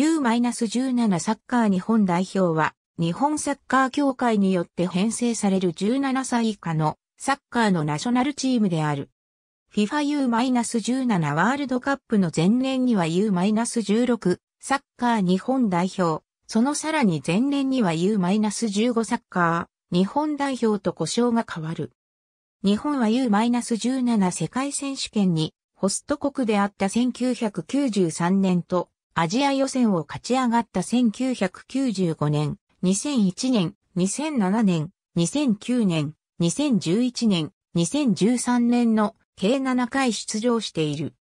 U-17 サッカー日本代表は、日本サッカー協会によって編成される17歳以下のサッカーのナショナルチームである。FIFA U-17 ワールドカップの前年には U-16 サッカー日本代表、そのさらに前年には U-15 サッカー日本代表と呼称が変わる。日本は U-17 世界選手権にホスト国であった1993年とアジア予選を勝ち上がった1995年、2001年、2007年、2009年、2011年、2013年の計7回出場している。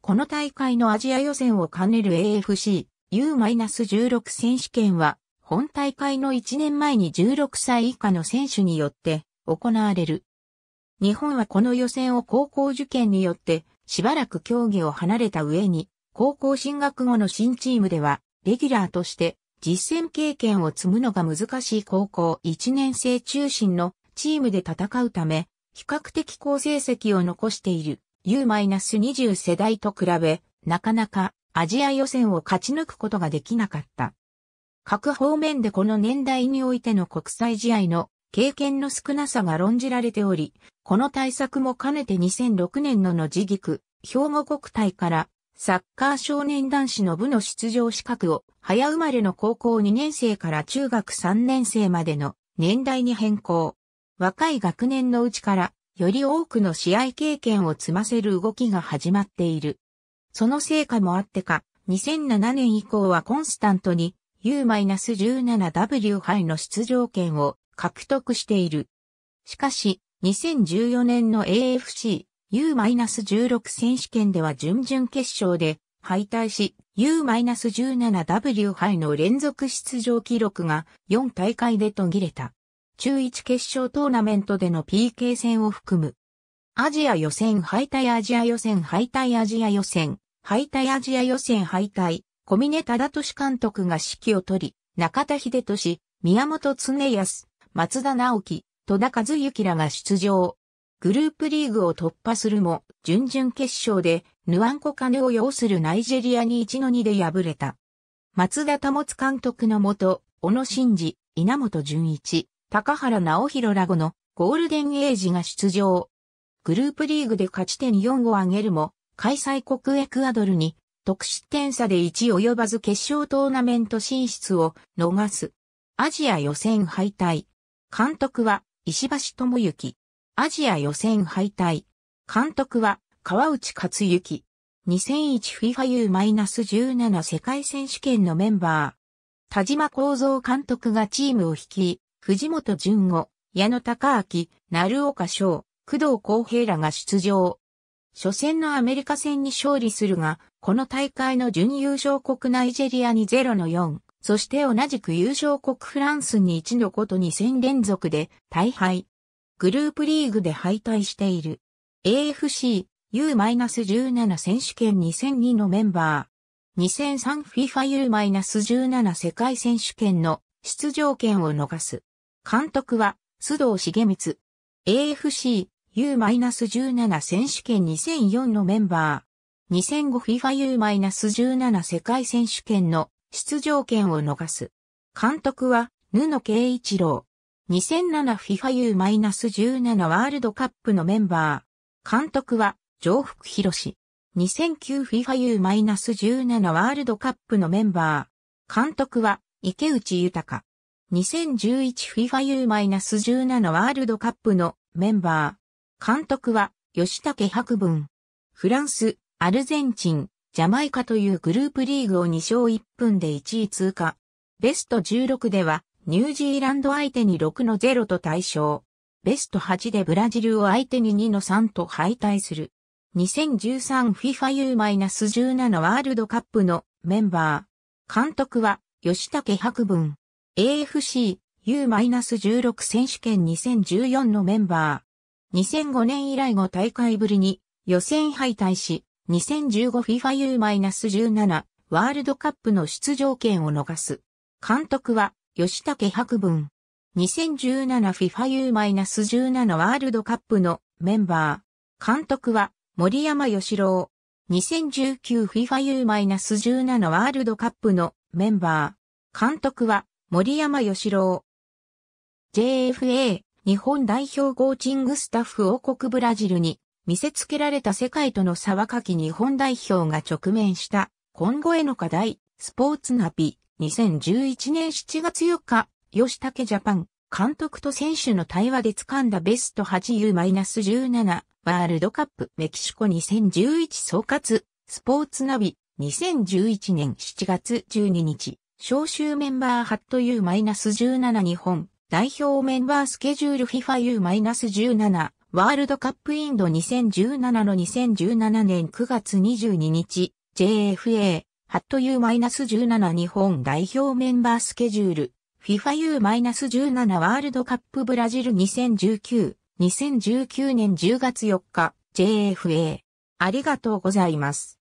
この大会のアジア予選を兼ねる AFC U-16 選手権は、本大会の1年前に16歳以下の選手によって行われる。日本はこの予選を高校受験によってしばらく競技を離れた上に、高校進学後の新チームでは、レギュラーとして実戦経験を積むのが難しい高校1年生中心のチームで戦うため、比較的好成績を残している U-20 世代と比べ、なかなかアジア予選を勝ち抜くことができなかった。各方面でこの年代においての国際試合の経験の少なさが論じられており、この対策も兼ねて2006年のの自菊、兵庫国体からサッカー少年男子の部の出場資格を、早生まれの高校2年生から中学3年生までの年代に変更。若い学年のうちから、より多くの試合経験を積ませる動きが始まっている。その成果もあってか、2007年以降はコンスタントに U-17W 杯の出場権を獲得している。しかし、2014年の AFC U-16 選手権では準々決勝で敗退し、U-17W 杯の連続出場記録が4大会で途切れた。中1決勝トーナメントでの PK 戦を含む。アジア予選敗退アジア予選敗退アジア予選敗退アジア予選敗退。小峰忠俊監督が指揮を取り、中田秀俊、宮本恒康、松田直樹、戸田和幸らが出場。グループリーグを突破するも、準々決勝で、ヌアンコカネを要するナイジェリアに1の2で敗れた。松田保監督のもと、小野伸二、稲本淳一、高原直弘ら後のゴールデンエイジが出場。グループリーグで勝ち点4を挙げるも、開催国エクアドルに得失点差で1及ばず決勝トーナメント進出を逃す。アジア予選敗退。監督は石橋智之。アジア予選敗退。監督は、川内克幸。2001FIFA U-17 世界選手権のメンバー。田島幸三監督がチームを率い、藤本淳吾、矢野隆明、鳴岡翔、工藤光平らが出場。初戦のアメリカ戦に勝利するが、この大会の準優勝国ナイジェリアに0の4、そして同じく優勝国フランスに1の5と2戦連続で大敗。グループリーグで敗退している。AFC U-17 選手権2002のメンバー。2003 FIFA U-17 世界選手権の出場権を逃す。監督は須藤茂光。AFC U-17 選手権2004のメンバー。2005 FIFA U-17 世界選手権の出場権を逃す。監督は布圭一郎。2007FIFA U-17 ワールドカップのメンバー。監督は、上福博 2009FIFA U-17 ワールドカップのメンバー。監督は、池内豊。2011FIFA U-17 ワールドカップのメンバー。監督は、吉武博文。フランス、アルゼンチン、ジャマイカというグループリーグを2勝1分で1位通過。ベスト16では、ニュージーランド相手に6の0と対象。ベスト8でブラジルを相手に2の3と敗退する。2013FIFA U-17 ワールドカップのメンバー。監督は吉武博文。AFC U-16 選手権2014のメンバー。2005年以来5大会ぶりに予選敗退し、2015FIFA U-17 ワールドカップの出場権を逃す。監督は吉武博文。2017FIFA U-17 ワールドカップのメンバー。監督は森山義郎。2019FIFA U-17 ワールドカップのメンバー。監督は森山義郎。JFA 日本代表コーチングスタッフ王国ブラジルに見せつけられた世界との差かき日本代表が直面した今後への課題、スポーツナビ。2011年7月4日、吉武ジャパン、監督と選手の対話で掴んだベスト 8U-17 ワールドカップメキシコ2011総括スポーツナビ2011年7月12日招集メンバーハット U-17 日本代表メンバースケジュール FIFAU-17 ワールドカップインド2017の2017年9月22日 JFA ハット U-17 日本代表メンバースケジュール、FIFAU-17 ワールドカップブラジル2019、2019年10月4日、JFA。ありがとうございます。